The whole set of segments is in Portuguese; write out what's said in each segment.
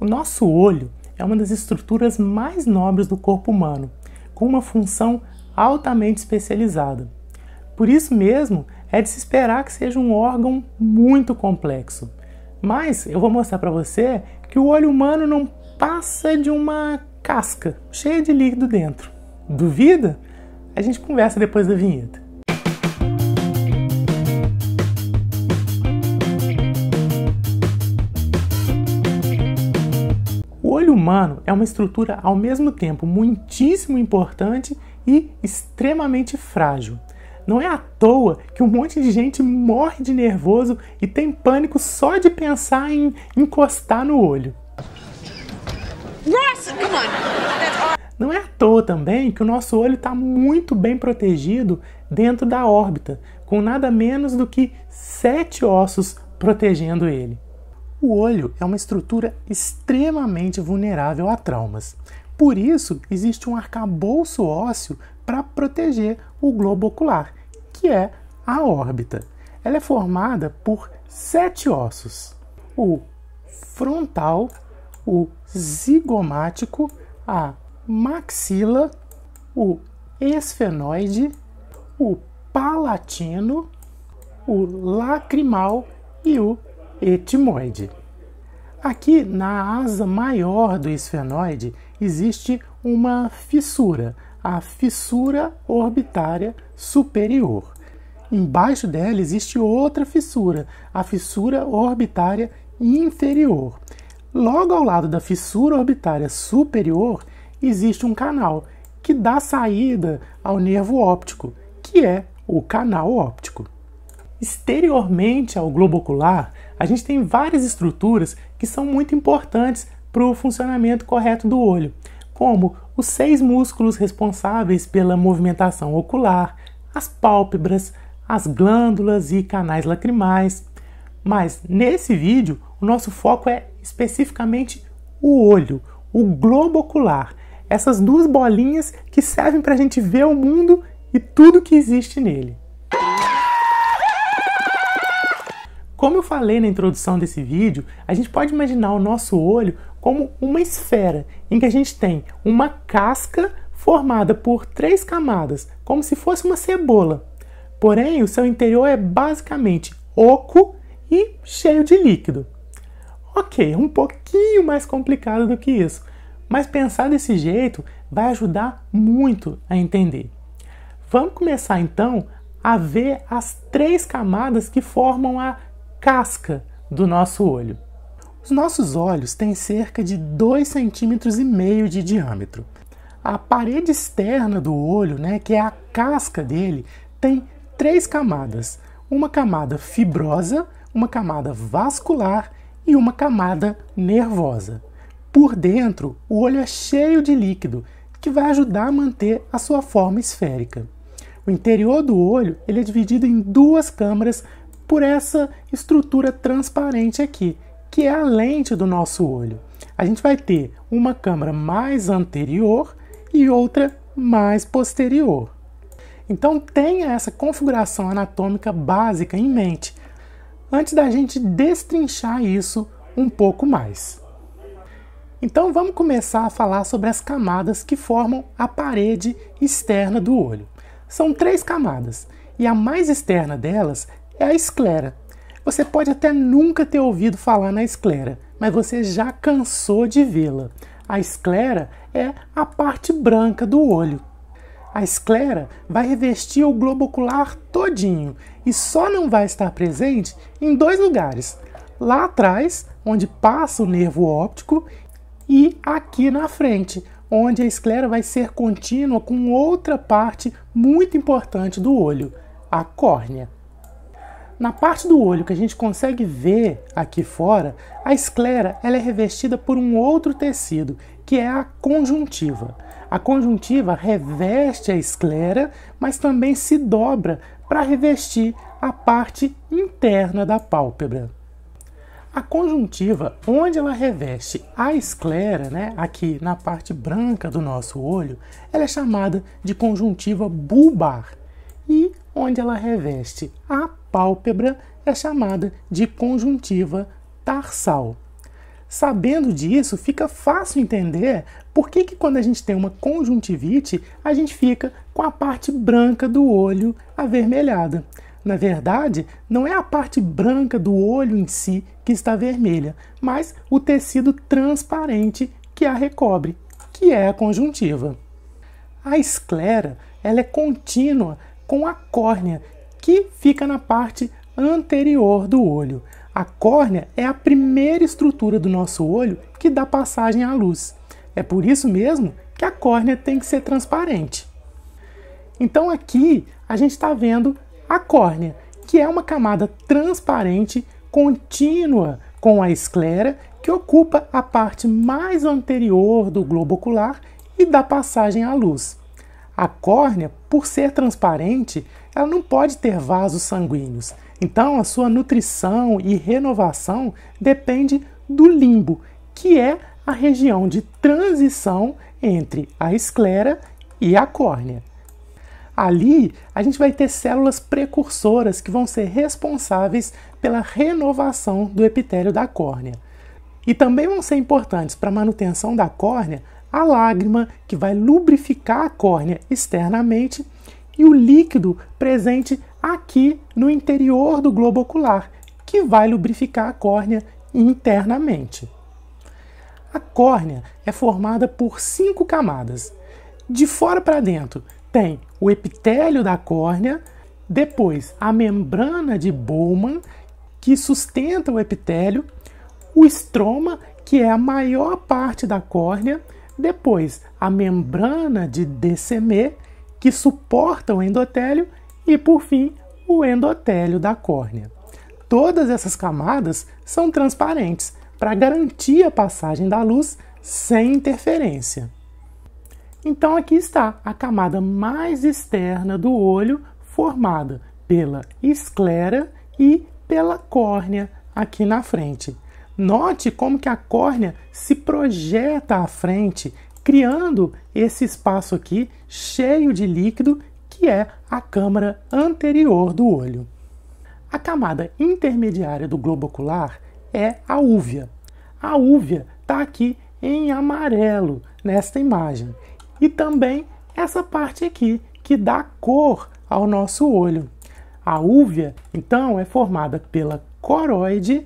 O nosso olho é uma das estruturas mais nobres do corpo humano, com uma função altamente especializada. Por isso mesmo, é de se esperar que seja um órgão muito complexo. Mas eu vou mostrar para você que o olho humano não passa de uma casca cheia de líquido dentro. Duvida? A gente conversa depois da vinheta. olho humano é uma estrutura ao mesmo tempo muitíssimo importante e extremamente frágil. Não é à toa que um monte de gente morre de nervoso e tem pânico só de pensar em encostar no olho. come on. Não é à toa também que o nosso olho está muito bem protegido dentro da órbita, com nada menos do que sete ossos protegendo ele. O olho é uma estrutura extremamente vulnerável a traumas. Por isso, existe um arcabouço ósseo para proteger o globo ocular, que é a órbita. Ela é formada por sete ossos: o frontal, o zigomático, a maxila, o esfenoide, o palatino, o lacrimal e o e Aqui na asa maior do esfenoide existe uma fissura, a fissura orbitária superior. Embaixo dela existe outra fissura, a fissura orbitária inferior. Logo ao lado da fissura orbitária superior existe um canal que dá saída ao nervo óptico, que é o canal óptico. Exteriormente ao globo ocular, a gente tem várias estruturas que são muito importantes para o funcionamento correto do olho, como os seis músculos responsáveis pela movimentação ocular, as pálpebras, as glândulas e canais lacrimais. Mas nesse vídeo, o nosso foco é especificamente o olho, o globo ocular, essas duas bolinhas que servem para a gente ver o mundo e tudo que existe nele. Como eu falei na introdução desse vídeo, a gente pode imaginar o nosso olho como uma esfera em que a gente tem uma casca formada por três camadas, como se fosse uma cebola. Porém, o seu interior é basicamente oco e cheio de líquido. Ok, é um pouquinho mais complicado do que isso, mas pensar desse jeito vai ajudar muito a entender. Vamos começar então a ver as três camadas que formam a casca do nosso olho. Os nossos olhos têm cerca de 2,5 cm de diâmetro. A parede externa do olho, né, que é a casca dele, tem três camadas: uma camada fibrosa, uma camada vascular e uma camada nervosa. Por dentro, o olho é cheio de líquido, que vai ajudar a manter a sua forma esférica. O interior do olho ele é dividido em duas câmaras por essa estrutura transparente aqui, que é a lente do nosso olho. A gente vai ter uma câmera mais anterior e outra mais posterior. Então tenha essa configuração anatômica básica em mente antes da gente destrinchar isso um pouco mais. Então vamos começar a falar sobre as camadas que formam a parede externa do olho. São três camadas e a mais externa delas é a esclera. Você pode até nunca ter ouvido falar na esclera, mas você já cansou de vê-la. A esclera é a parte branca do olho. A esclera vai revestir o globo ocular todinho e só não vai estar presente em dois lugares: lá atrás, onde passa o nervo óptico, e aqui na frente, onde a esclera vai ser contínua com outra parte muito importante do olho, a córnea. Na parte do olho que a gente consegue ver aqui fora, a esclera ela é revestida por um outro tecido, que é a conjuntiva. A conjuntiva reveste a esclera, mas também se dobra para revestir a parte interna da pálpebra. A conjuntiva, onde ela reveste a esclera, né, aqui na parte branca do nosso olho, ela é chamada de conjuntiva bulbar. E onde ela reveste a pálpebra é chamada de conjuntiva tarsal. Sabendo disso, fica fácil entender por que, que quando a gente tem uma conjuntivite, a gente fica com a parte branca do olho avermelhada. Na verdade, não é a parte branca do olho em si que está vermelha, mas o tecido transparente que a recobre, que é a conjuntiva. A esclera ela é contínua com a córnea que fica na parte anterior do olho. A córnea é a primeira estrutura do nosso olho que dá passagem à luz. É por isso mesmo que a córnea tem que ser transparente. Então aqui a gente está vendo a córnea, que é uma camada transparente contínua com a esclera que ocupa a parte mais anterior do globo ocular e dá passagem à luz. A córnea, por ser transparente, ela não pode ter vasos sanguíneos. Então, a sua nutrição e renovação depende do limbo, que é a região de transição entre a esclera e a córnea. Ali, a gente vai ter células precursoras que vão ser responsáveis pela renovação do epitélio da córnea. E também vão ser importantes para a manutenção da córnea a lágrima, que vai lubrificar a córnea externamente, e o líquido presente aqui no interior do globo ocular, que vai lubrificar a córnea internamente. A córnea é formada por cinco camadas. De fora para dentro tem o epitélio da córnea, depois a membrana de Bowman, que sustenta o epitélio, o estroma, que é a maior parte da córnea, depois, a membrana de DCM, que suporta o endotélio, e por fim, o endotélio da córnea. Todas essas camadas são transparentes para garantir a passagem da luz sem interferência. Então aqui está a camada mais externa do olho, formada pela esclera e pela córnea aqui na frente. Note como que a córnea se projeta à frente, criando esse espaço aqui cheio de líquido que é a câmara anterior do olho. A camada intermediária do globo ocular é a úvea. A úvea está aqui em amarelo nesta imagem. E também essa parte aqui que dá cor ao nosso olho. A úvea, então, é formada pela coroide,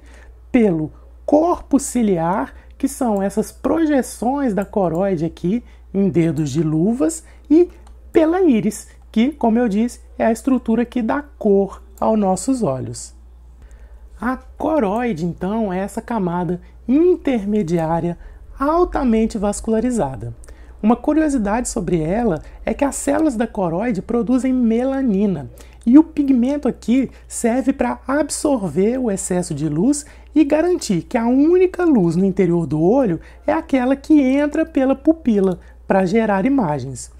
pelo corpo ciliar, que são essas projeções da coroide aqui em dedos de luvas, e pela íris, que, como eu disse, é a estrutura que dá cor aos nossos olhos. A coroide, então, é essa camada intermediária altamente vascularizada. Uma curiosidade sobre ela é que as células da coroide produzem melanina, e o pigmento aqui serve para absorver o excesso de luz e garantir que a única luz no interior do olho é aquela que entra pela pupila para gerar imagens.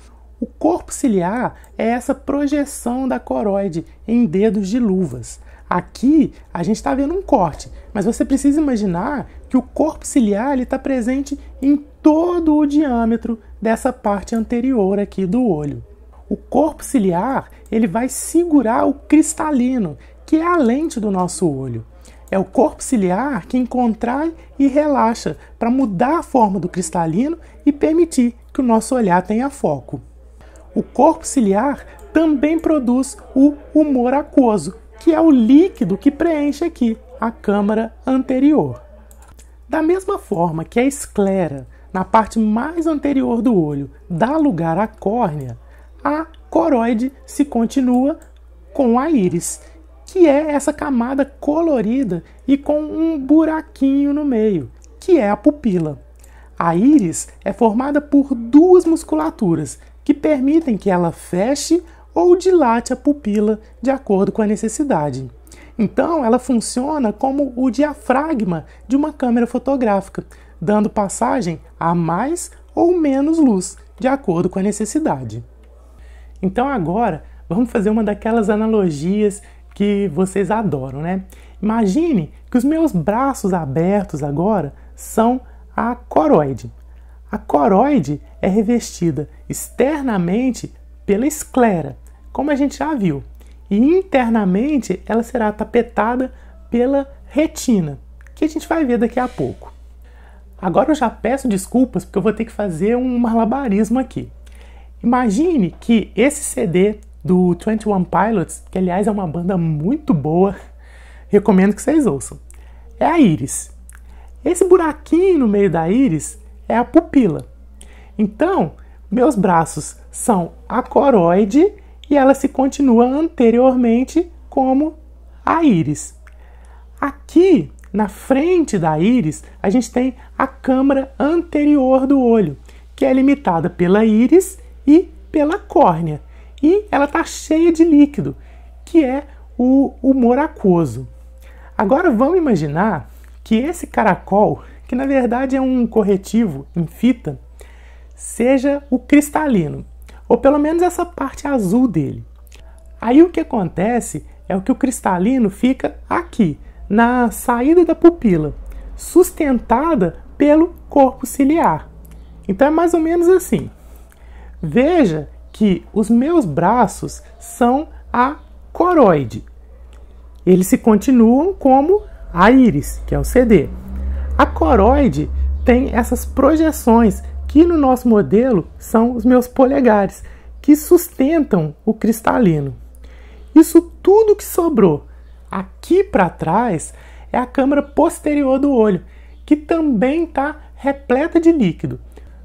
O corpo ciliar é essa projeção da coroide em dedos de luvas. Aqui a gente está vendo um corte, mas você precisa imaginar que o corpo ciliar está presente em todo o diâmetro dessa parte anterior aqui do olho. O corpo ciliar, ele vai segurar o cristalino, que é a lente do nosso olho. É o corpo ciliar que contrai e relaxa para mudar a forma do cristalino e permitir que o nosso olhar tenha foco. O corpo ciliar também produz o humor aquoso, que é o líquido que preenche aqui a câmara anterior. Da mesma forma que a esclera, na parte mais anterior do olho, dá lugar à córnea, a coroide se continua com a íris, que é essa camada colorida e com um buraquinho no meio, que é a pupila. A íris é formada por duas musculaturas que permitem que ela feche ou dilate a pupila de acordo com a necessidade. Então, ela funciona como o diafragma de uma câmera fotográfica, dando passagem a mais ou menos luz de acordo com a necessidade. Então agora vamos fazer uma daquelas analogias que vocês adoram, né? Imagine que os meus braços abertos agora são a coroide. A coroide é revestida externamente pela esclera, como a gente já viu, e internamente ela será tapetada pela retina, que a gente vai ver daqui a pouco. Agora eu já peço desculpas porque eu vou ter que fazer um malabarismo aqui. Imagine que esse CD do 21 Pilots, que aliás é uma banda muito boa, recomendo que vocês ouçam, é a íris. Esse buraquinho no meio da íris é a pupila. Então, meus braços são a coroide e ela se continua anteriormente como a íris. Aqui na frente da íris, a gente tem a câmara anterior do olho, que é limitada pela íris e pela córnea. E ela está cheia de líquido, que é o humor aquoso. Agora vamos imaginar que esse caracol, que na verdade é um corretivo em fita, seja o cristalino, ou pelo menos essa parte azul dele. Aí o que acontece é o que o cristalino fica aqui, na saída da pupila, sustentada pelo corpo ciliar. Então é mais ou menos assim. Veja que os meus braços são a coroide. Eles se continuam como a íris, que é o CD. A coroide tem essas projeções que no nosso modelo são os meus polegares, que sustentam o cristalino. Isso tudo que sobrou aqui para trás é a câmara posterior do olho, que também está repleta de líquido.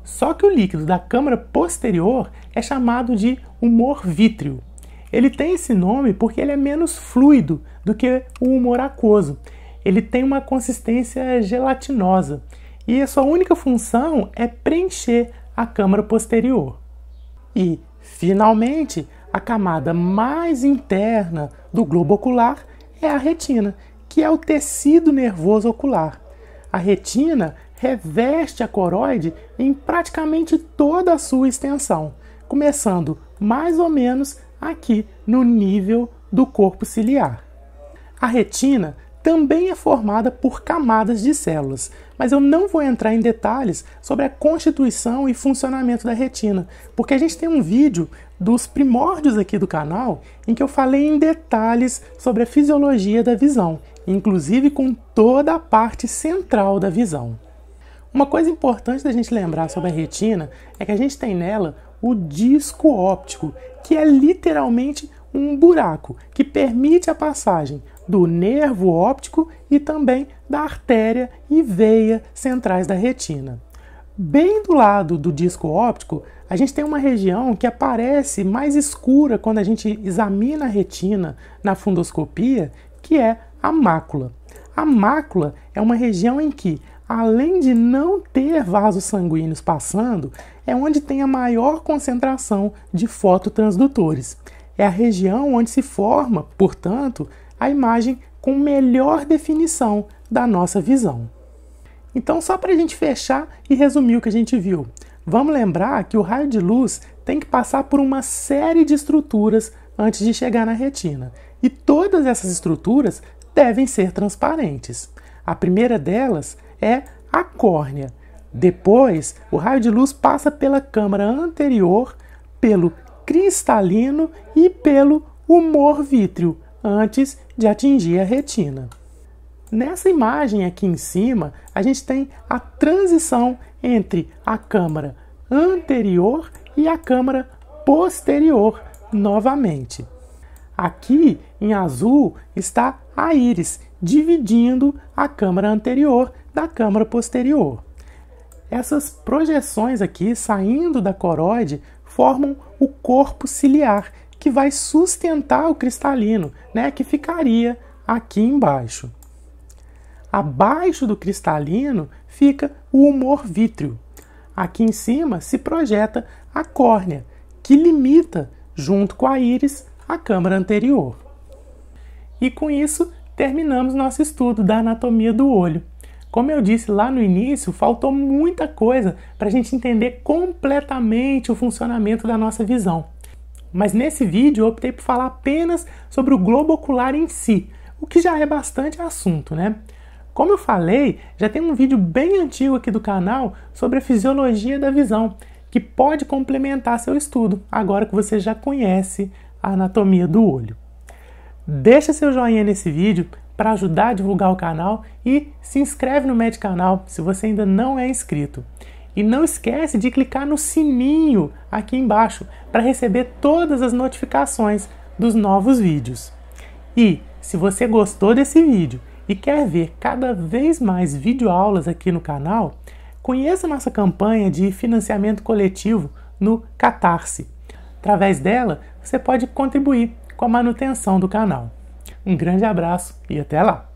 Só que o líquido da câmara posterior é chamado de humor vítreo. Ele tem esse nome porque ele é menos fluido do que o humor aquoso. Ele tem uma consistência gelatinosa e a sua única função é preencher a câmara posterior. E, finalmente, a camada mais interna do globo ocular é a retina, que é o tecido nervoso ocular. A retina reveste a coroide em praticamente toda a sua extensão, começando mais ou menos aqui no nível do corpo ciliar. A retina também é formada por camadas de células, mas eu não vou entrar em detalhes sobre a constituição e funcionamento da retina, porque a gente tem um vídeo dos primórdios aqui do canal em que eu falei em detalhes sobre a fisiologia da visão, inclusive com toda a parte central da visão. Uma coisa importante da gente lembrar sobre a retina é que a gente tem nela o disco óptico, que é literalmente um buraco que permite a passagem do nervo óptico e também da artéria e veia centrais da retina. Bem do lado do disco óptico, a gente tem uma região que aparece mais escura quando a gente examina a retina na fundoscopia, que é a mácula. A mácula é uma região em que além de não ter vasos sanguíneos passando, é onde tem a maior concentração de fototransdutores. É a região onde se forma, portanto, a imagem com melhor definição da nossa visão. Então, só para a gente fechar e resumir o que a gente viu, vamos lembrar que o raio de luz tem que passar por uma série de estruturas antes de chegar na retina, e todas essas estruturas devem ser transparentes. A primeira delas é a córnea. Depois, o raio de luz passa pela câmara anterior, pelo cristalino e pelo humor vítreo, antes de atingir a retina. Nessa imagem aqui em cima, a gente tem a transição entre a câmara anterior e a câmara posterior novamente. Aqui em azul está a íris, dividindo a câmara anterior da câmara posterior. Essas projeções aqui, saindo da coroide, formam o corpo ciliar, que vai sustentar o cristalino, né, que ficaria aqui embaixo. Abaixo do cristalino fica o humor vítreo. Aqui em cima se projeta a córnea, que limita, junto com a íris, a câmara anterior. E com isso terminamos nosso estudo da anatomia do olho. Como eu disse lá no início, faltou muita coisa para a gente entender completamente o funcionamento da nossa visão. Mas nesse vídeo eu optei por falar apenas sobre o globo ocular em si, o que já é bastante assunto, né? Como eu falei, já tem um vídeo bem antigo aqui do canal sobre a fisiologia da visão, que pode complementar seu estudo, agora que você já conhece a anatomia do olho. Deixa seu joinha nesse vídeo para ajudar a divulgar o canal e se inscreve no Med Canal se você ainda não é inscrito. E não esquece de clicar no sininho aqui embaixo para receber todas as notificações dos novos vídeos. E se você gostou desse vídeo e quer ver cada vez mais videoaulas aqui no canal, conheça nossa campanha de financiamento coletivo no Catarse. Através dela, você pode contribuir com a manutenção do canal. Um grande abraço e até lá!